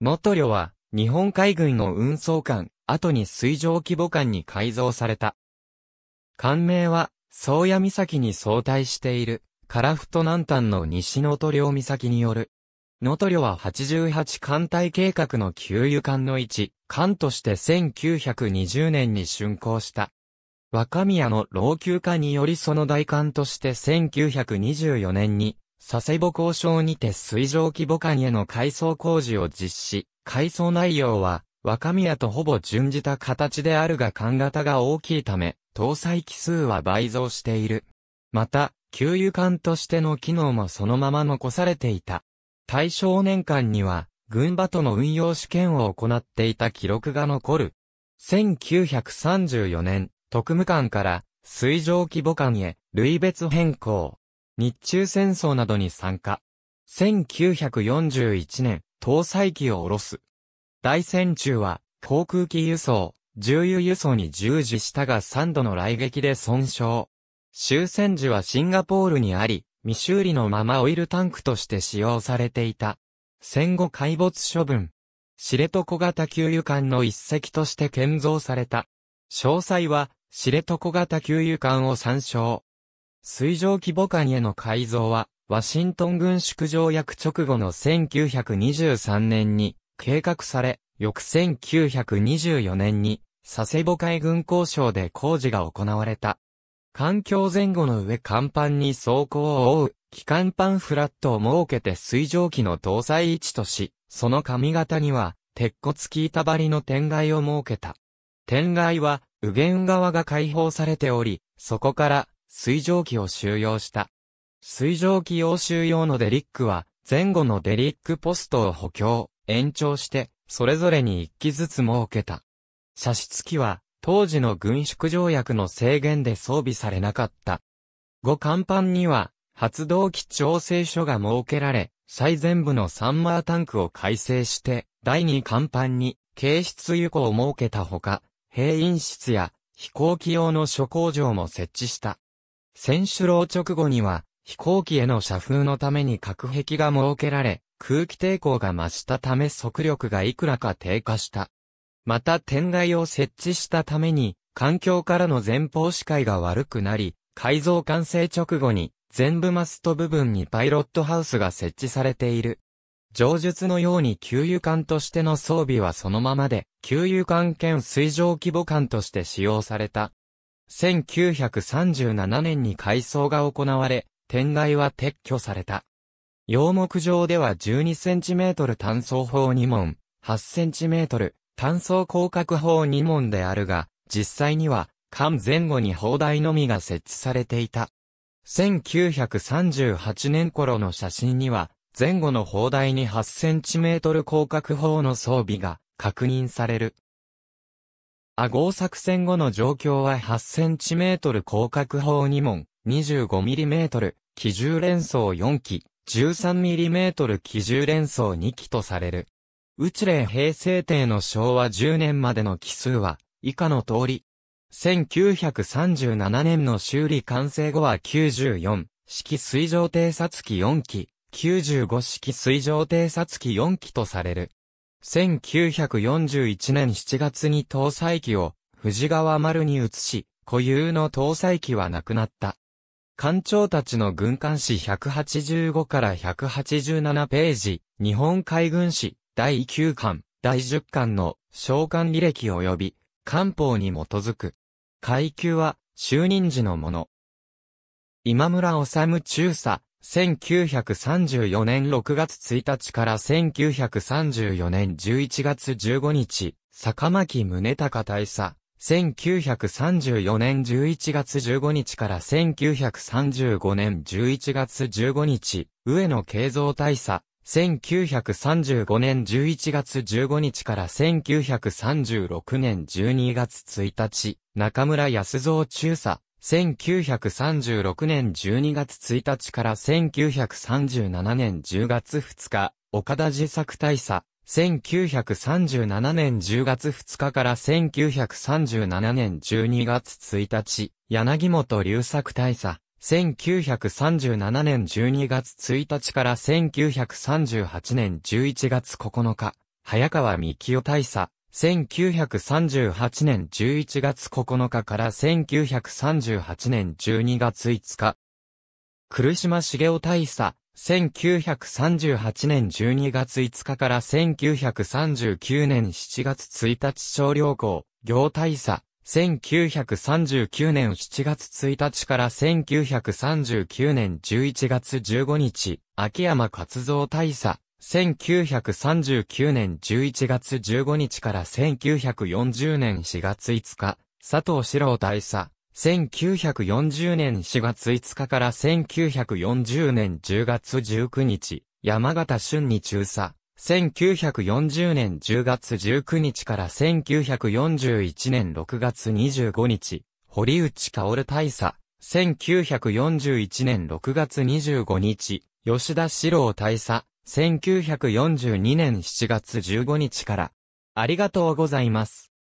リョは、日本海軍の運送艦、後に水上規模艦に改造された。艦名は、宗谷岬に相対している、カラフト南端の西トリョ岬による。トリョは88艦隊計画の給油艦の一、艦として1920年に竣工した。若宮の老朽化によりその大艦として1924年に佐世保交渉にて水上規模間への改装工事を実施。改装内容は、若宮とほぼ準じた形であるが管型が大きいため、搭載機数は倍増している。また、給油管としての機能もそのまま残されていた。対象年間には、軍馬との運用試験を行っていた記録が残る。1934年、特務官から水上規模艦へ類別変更。日中戦争などに参加。1941年、搭載機を下ろす。大戦中は、航空機輸送、重油輸送に従事したが3度の来撃で損傷。終戦時はシンガポールにあり、未修理のままオイルタンクとして使用されていた。戦後海没処分。知床型給油艦の一隻として建造された。詳細は、知床型給油艦を参照。水上規模艦への改造は、ワシントン軍縮条約直後の1923年に計画され、翌1924年に佐世保海軍交渉で工事が行われた。環境前後の上甲板に走行を覆う、機関板フラットを設けて水蒸気の搭載位置とし、その髪型には、鉄骨木板張りの天蓋を設けた。天蓋は、右舷側が開放されており、そこから水蒸気を収容した。水蒸気用収容のデリックは、前後のデリックポストを補強、延長して、それぞれに一機ずつ設けた。射出機は、当時の軍縮条約の制限で装備されなかった。5甲板には、発動機調整所が設けられ、最前部のサンマータンクを改正して、第2甲板に、軽出油庫を設けたほか、兵員室や飛行機用の諸工場も設置した。選手浪直後には、飛行機への社風のために隔壁が設けられ、空気抵抗が増したため速力がいくらか低下した。また天外を設置したために、環境からの前方視界が悪くなり、改造完成直後に、全部マスト部分にパイロットハウスが設置されている。上述のように給油艦としての装備はそのままで、給油艦兼水上規模艦として使用された。1937年に改装が行われ、天外は撤去された。洋木場では 12cm 単層砲2門、8cm 単層広角砲2門であるが、実際には、艦前後に砲台のみが設置されていた。1938年頃の写真には、前後の砲台に 8cm 広角砲の装備が確認される。アゴー作戦後の状況は8センチメートル広角砲2門、25ミリメートル、機銃連装4機、13ミリメートル機銃連装2機とされる。内霊平成帝の昭和10年までの奇数は、以下の通り。1937年の修理完成後は94、式水上偵察機4機、95式水上偵察機4機とされる。1941年7月に搭載機を藤川丸に移し、固有の搭載機はなくなった。艦長たちの軍艦誌185から187ページ、日本海軍誌第9巻、第10巻の召喚履歴及び、官報に基づく。階級は、就任時のもの。今村治中佐、1934年6月1日から1934年11月15日、坂巻宗隆大佐。1934年11月15日から1935年11月15日、上野慶造大佐。1935年11月15日から1936年12月1日、中村康造中佐。1936年12月1日から1937年10月2日、岡田自作大佐、1937年10月2日から1937年12月1日、柳本隆作大佐、1937年12月1日から1938年11月9日、早川幹夫大佐、1938年11月9日から1938年12月5日。来島茂雄大佐、1938年12月5日から1939年7月1日小量校、行大佐、1939年7月1日から1939年11月15日、秋山活造大佐、1939年11月15日から1940年4月5日、佐藤四郎大佐。1940年4月5日から1940年10月19日、山形春に中佐。1940年10月19日から1941年6月25日、堀内薫大佐。1941年6月25日、吉田四郎大佐。1942年7月15日から。ありがとうございます。